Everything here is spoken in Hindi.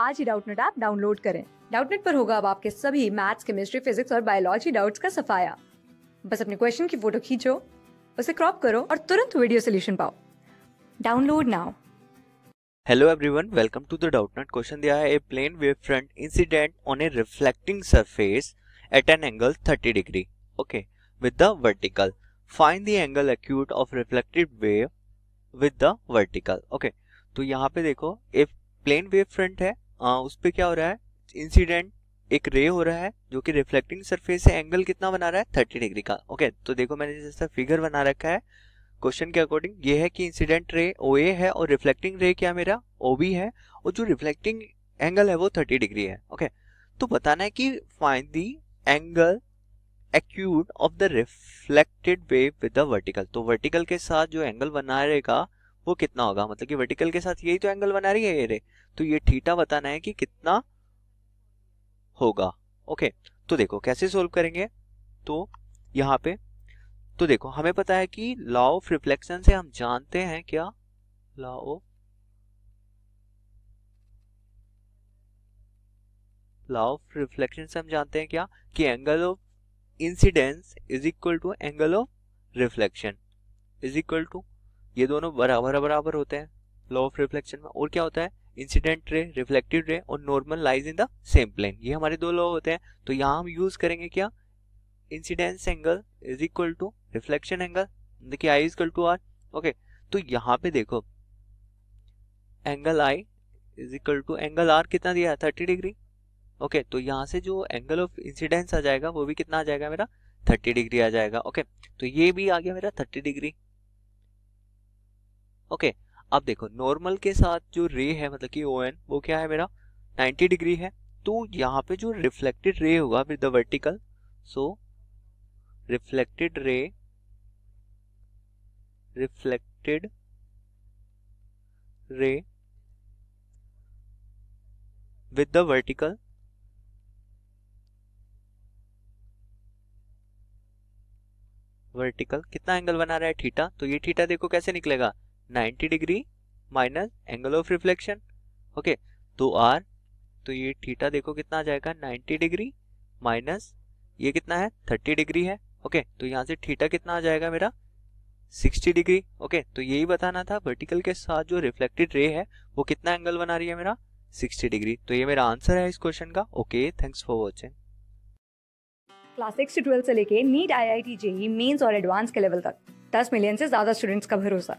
आज ही डाउटनेट ऐप डाउनलोड करें डाउटनेट पर होगा अब आपके सभी मैथ्स केमिस्ट्री फिजिक्स और बायोलॉजी डाउट्स का सफाया बस अपने क्वेश्चन की फोटो खींचो उसे क्रॉप करो और तुरंत वीडियो सोल्यूशन पाओ download now hello everyone welcome to the Doubtnut question दिया है a plane wave front incident on a reflecting surface at an angle 30 degree okay with the vertical find the angle acute of reflected wave with the vertical okay तो यहाँ पे देखो एक प्लेन वेव फ्रंट है उस पर क्या हो रहा है इंसिडेंट एक रे हो रहा है जो कि रिफ्लेक्टिंग सरफेस से एंगल कितना बना रहा है थर्टी डिग्री का ओके तो देखो मैंने जैसा फिगर बना रखा है क्वेश्चन के अकॉर्डिंग ये है कि इंसिडेंट रे ओ ए है और रिफ्लेक्टिंग रे क्या मेरा ओ बी है और जो रिफ्लेक्टिंग एंगल है वो थर्टी डिग्री है ओके तो बताना है कि find the angle acute of the reflected wave with the vertical तो वर्टिकल के साथ जो एंगल बना रहेगा वो कितना होगा मतलब कि वर्टिकल के साथ यही तो एंगल बना रही है ये रे तो ये थीटा बताना है कि कितना होगा ओके तो देखो कैसे सोल्व करेंगे तो यहाँ पे तो देखो हमें पता है कि लॉ ऑफ रिफ्लेक्शन से हम जानते हैं क्या law of law of reflection से हम जानते हैं क्या कि angle of incidence is equal to angle of reflection is equal to ये दोनों बराबर बराबर होते हैं लॉ ऑफ रिफ्लेक्शन में और क्या होता है इंसिडेंट रे रिफ्लेक्टिव रे और normal lies in the same plane ये हमारे दो लॉ होते हैं तो यहाँ हम यूज करेंगे क्या incidence angle is equal to reflection angle देखिए I is equal to R okay तो यहाँ पे देखो angle I is equal to angle R कितना दिया है थर्टी डिग्री ओके तो यहाँ से जो एंगल ऑफ इंसिडेंस आ जाएगा वो भी कितना आ जाएगा मेरा थर्टी डिग्री आ जाएगा ओके तो ये भी आ गया मेरा थर्टी डिग्री ओके अब देखो नॉर्मल के साथ जो रे है मतलब कि ओ एन वो क्या है मेरा 90 डिग्री है तो यहाँ पे जो रिफ्लेक्टेड रे होगा with the vertical so reflected ray reflected ray with the vertical vertical कितना एंगल बना रहा है थीटा तो ये थीटा देखो कैसे निकलेगा 90 degree minus angle of reflection okay तो आर तो ये थीटा देखो कितना आ जाएगा 90 डिग्री माइनस ये कितना है 30 डिग्री है ओके तो यहाँ से थीटा कितना आ जाएगा मेरा 60 डिग्री ओके तो यही बताना था वर्टिकल के साथ जो रिफ्लेक्टेड रे है वो कितना एंगल बना रही है मेरा 60 डिग्री तो ये मेरा आंसर है इस क्वेश्चन का okay thanks for watching class six से ट्वेल्थ से लेके NEET I I T JEE mains और एडवांस के लेवल तक दस मिलियन से ज्यादा स्टूडेंट्स का भरोसा